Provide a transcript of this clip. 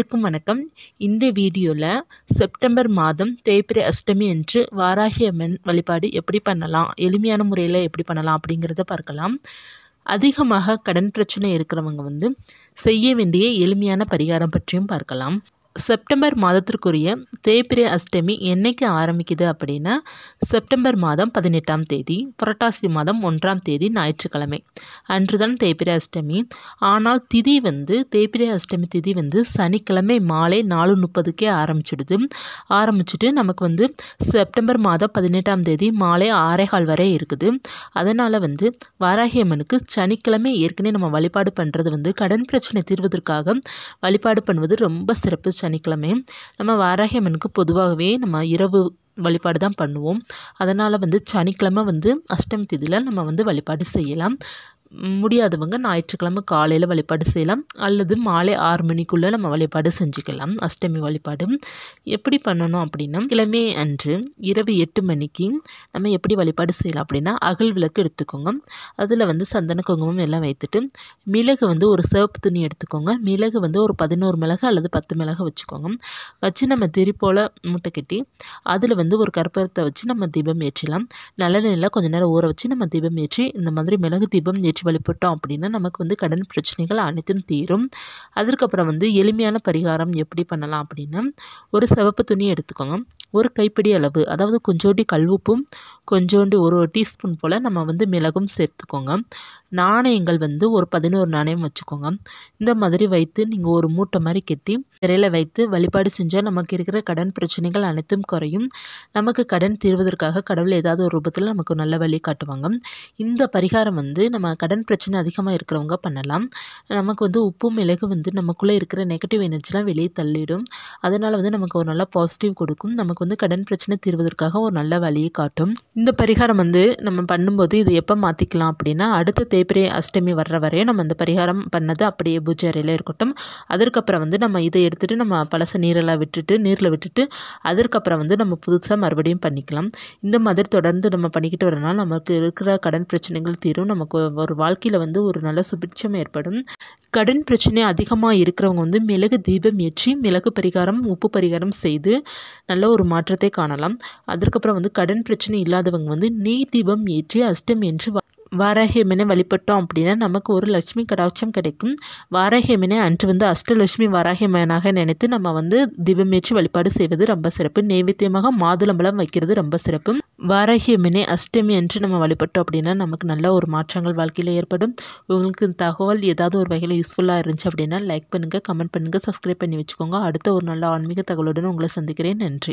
அனைவருக்கும் வணக்கம் இந்த வீடியோவில் செப்டம்பர் மாதம் தேய்பிரை அஷ்டமி என்று வாராகிய அம்மன் வழிபாடு எப்படி பண்ணலாம் எளிமையான முறையில் எப்படி பண்ணலாம் அப்படிங்கிறத பார்க்கலாம் அதிகமாக கடன் பிரச்சனை இருக்கிறவங்க வந்து செய்ய வேண்டிய எளிமையான பரிகாரம் பற்றியும் பார்க்கலாம் செப்டம்பர் மாதத்திற்குரிய தேய்பிரை அஷ்டமி என்றைக்கு ஆரம்பிக்குது அப்படின்னா செப்டம்பர் மாதம் பதினெட்டாம் தேதி புரட்டாசி மாதம் ஒன்றாம் தேதி ஞாயிற்றுக்கிழமை அன்றுதான் தேய்பிரை அஷ்டமி ஆனால் திதி வந்து தேய்பிரை அஷ்டமி திதி வந்து சனிக்கிழமை மாலை நாலு முப்பதுக்கே ஆரம்பிச்சிடுது ஆரம்பிச்சுட்டு நமக்கு வந்து செப்டம்பர் மாதம் பதினெட்டாம் தேதி மாலை ஆறேகால் வரை இருக்குது அதனால் வந்து வாராகியம்மனுக்கு சனிக்கிழமை ஏற்கனவே நம்ம வழிபாடு பண்ணுறது வந்து கடன் பிரச்சனை தீர்வதற்காக வழிபாடு பண்ணுவது ரொம்ப சிறப்பு சனிக்கிழமை நம்ம வாராகியம்மனுக்கு பொதுவாகவே நம்ம இரவு வழிபாடு தான் பண்ணுவோம் அதனால் வந்து சனிக்கிழமை வந்து அஷ்டமி திதியில் நம்ம வந்து வழிபாடு செய்யலாம் முடியாதவங்க ஞாயிற்றுக்கிழமை காலையில் வழிபாடு செய்யலாம் அல்லது மாலை ஆறு மணிக்குள்ளே நம்ம வழிபாடு செஞ்சுக்கலாம் அஷ்டமி வழிபாடு எப்படி பண்ணணும் அப்படின்னா கிழமை அன்று இரவு எட்டு மணிக்கு நம்ம எப்படி வழிபாடு செய்யலாம் அப்படின்னா அகல் விளக்கு எடுத்துக்கோங்க அதில் வந்து சந்தன குங்குமம் எல்லாம் வைத்துட்டு மிளகு வந்து ஒரு சிவப்பு துணி எடுத்துக்கோங்க மிளகு வந்து ஒரு பதினோரு மிளகு அல்லது பத்து மிளகு வச்சுக்கோங்க வச்சு நம்ம திரிப்போல் மூட்டை கட்டி அதில் வந்து ஒரு கற்பூரத்தை வச்சு நம்ம தீபம் ஏற்றிடலாம் நல்ல நிலையில் கொஞ்சம் நேரம் ஊற வச்சு நம்ம தீபம் ஏற்றி இந்த மாதிரி மிளகு தீபம் ஏற்றி பேச்சு வழிபட்டோம் அப்படின்னா நமக்கு வந்து கடன் பிரச்சனைகள் அனைத்தும் தீரும் அதற்கப்புறம் வந்து எளிமையான பரிகாரம் எப்படி பண்ணலாம் அப்படின்னா ஒரு சிவப்பு துணி எடுத்துக்கோங்க ஒரு கைப்பிடி அளவு அதாவது கொஞ்சோண்டி கல்வுப்பும் கொஞ்சோண்டு ஒரு டீஸ்பூன் போல் நம்ம வந்து மிளகும் சேர்த்துக்கோங்க நாணயங்கள் வந்து ஒரு பதினோரு நாணயம் வச்சுக்கோங்க இந்த மாதிரி வைத்து நீங்கள் ஒரு மூட்டை மாதிரி கட்டி திரையில் வைத்து வழிபாடு செஞ்சால் நமக்கு இருக்கிற கடன் பிரச்சனைகள் அனைத்தும் குறையும் நமக்கு கடன் தீர்வதற்காக கடவுள் ஏதாவது ஒரு ரூபத்தில் நமக்கு நல்ல வழி காட்டுவாங்க இந்த பரிகாரம் வந்து நம்ம கடன் பிரச்சனை அதிகமாக இருக்கிறவங்க பண்ணலாம் நமக்கு வந்து உப்பு மிளகு வந்து நமக்குள்ளே இருக்கிற நெகட்டிவ் எனர்ஜிலாம் வெளியே தள்ளிடும் அதனால் வந்து நமக்கு ஒரு நல்ல பாசிட்டிவ் கொடுக்கும் நமக்கு நமக்கு வந்து கடன் பிரச்சனை தீர்வதற்காக ஒரு நல்ல வழியை காட்டும் இந்த பரிகாரம் வந்து நம்ம பண்ணும்போது இது எப்போ மாற்றிக்கலாம் அப்படின்னா அடுத்த தேய்பிரை அஷ்டமி வர்ற வரையும் நம்ம இந்த பரிகாரம் பண்ணது அப்படியே பூஜை அறையில் இருக்கட்டும் அதற்கப்புறம் வந்து நம்ம இதை எடுத்துகிட்டு நம்ம பழச நீரெல்லாம் விட்டுட்டு நீரில் விட்டுட்டு அதற்கப்புறம் வந்து நம்ம புதுசாக மறுபடியும் பண்ணிக்கலாம் இந்த மாதிரி தொடர்ந்து நம்ம பண்ணிக்கிட்டு வரனால நமக்கு இருக்கிற கடன் பிரச்சனைகள் தீரும் நமக்கு ஒரு வாழ்க்கையில் வந்து ஒரு நல்ல சுபிட்சம் ஏற்படும் கடன் பிரச்சனை அதிகமாக இருக்கிறவங்க வந்து மிளகு தீபம் ஏற்றி மிளகு பரிகாரம் உப்பு பரிகாரம் செய்து நல்ல ஒரு மாற்றத்தை காணலாம் அதற்கப்புறம் வந்து கடன் பிரச்சனை இல்லாதவங்க வந்து நெய் தீபம் ஏற்றி அஷ்டம் என்று வாராகியம்மனை வழிபட்டோம் அப்படின்னா நமக்கு ஒரு லட்சுமி கடாட்சம் கிடைக்கும் வாராகியம்மனை அன்று வந்து அஷ்டலட்சுமி வாராகியம்மனாக நினைத்து நம்ம வந்து திவமேற்றி வழிபாடு செய்வது ரொம்ப சிறப்பு நைவேத்தியமாக மாதுளம்பழம் வைக்கிறது ரொம்ப சிறப்பு வாராகியம்மனை அஷ்டமி அன்று நம்ம வழிபட்டோம் அப்படின்னா நமக்கு நல்ல ஒரு மாற்றங்கள் வாழ்க்கையில் ஏற்படும் உங்களுக்கு தகவல் ஏதாவது ஒரு வகையில் யூஸ்ஃபுல்லாக இருந்துச்சு அப்படின்னா லைக் பண்ணுங்கள் கமெண்ட் பண்ணுங்கள் சப்ஸ்கிரைப் பண்ணி வச்சுக்கோங்க அடுத்த ஒரு நல்ல ஆன்மீக தகவலுடன் உங்களை சந்திக்கிறேன் நன்றி